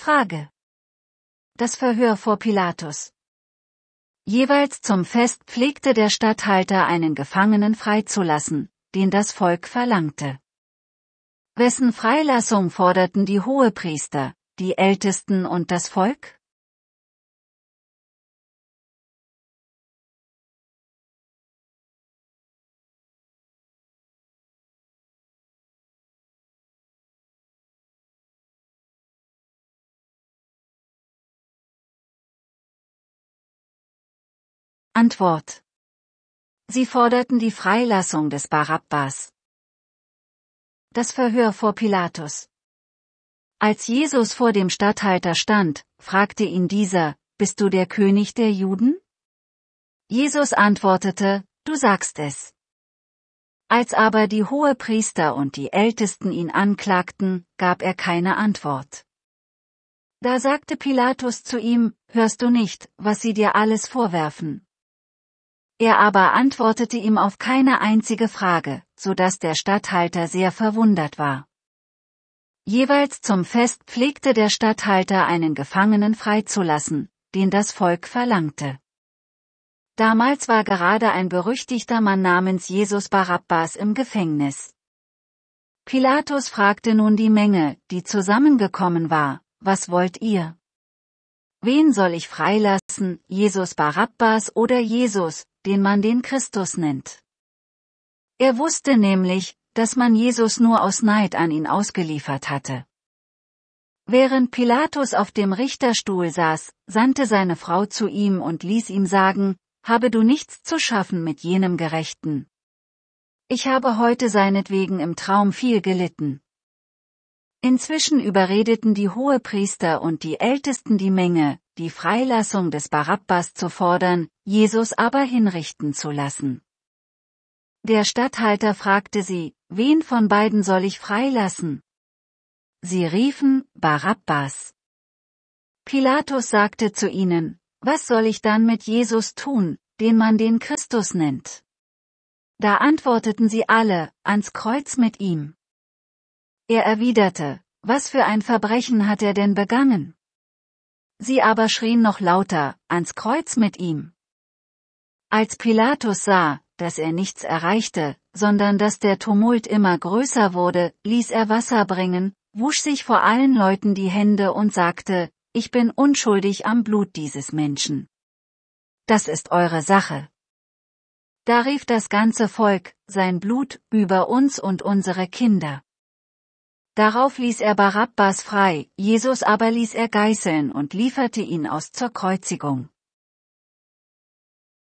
Frage. Das Verhör vor Pilatus. Jeweils zum Fest pflegte der Statthalter einen Gefangenen freizulassen, den das Volk verlangte. Wessen Freilassung forderten die Hohepriester, die Ältesten und das Volk? Antwort. Sie forderten die Freilassung des Barabbas. Das Verhör vor Pilatus. Als Jesus vor dem Statthalter stand, fragte ihn dieser, Bist du der König der Juden? Jesus antwortete, Du sagst es. Als aber die Hohepriester und die Ältesten ihn anklagten, gab er keine Antwort. Da sagte Pilatus zu ihm, Hörst du nicht, was sie dir alles vorwerfen? Er aber antwortete ihm auf keine einzige Frage, so dass der Statthalter sehr verwundert war. Jeweils zum Fest pflegte der Statthalter einen Gefangenen freizulassen, den das Volk verlangte. Damals war gerade ein berüchtigter Mann namens Jesus Barabbas im Gefängnis. Pilatus fragte nun die Menge, die zusammengekommen war, was wollt ihr? Wen soll ich freilassen, Jesus Barabbas oder Jesus, den man den Christus nennt. Er wusste nämlich, dass man Jesus nur aus Neid an ihn ausgeliefert hatte. Während Pilatus auf dem Richterstuhl saß, sandte seine Frau zu ihm und ließ ihm sagen, habe du nichts zu schaffen mit jenem Gerechten. Ich habe heute seinetwegen im Traum viel gelitten. Inzwischen überredeten die Hohepriester und die Ältesten die Menge, die Freilassung des Barabbas zu fordern, Jesus aber hinrichten zu lassen. Der Statthalter fragte sie, wen von beiden soll ich freilassen? Sie riefen, Barabbas. Pilatus sagte zu ihnen, was soll ich dann mit Jesus tun, den man den Christus nennt? Da antworteten sie alle, ans Kreuz mit ihm. Er erwiderte, was für ein Verbrechen hat er denn begangen? Sie aber schrien noch lauter, ans Kreuz mit ihm. Als Pilatus sah, dass er nichts erreichte, sondern dass der Tumult immer größer wurde, ließ er Wasser bringen, wusch sich vor allen Leuten die Hände und sagte, ich bin unschuldig am Blut dieses Menschen. Das ist eure Sache. Da rief das ganze Volk, sein Blut, über uns und unsere Kinder. Darauf ließ er Barabbas frei, Jesus aber ließ er geißeln und lieferte ihn aus zur Kreuzigung.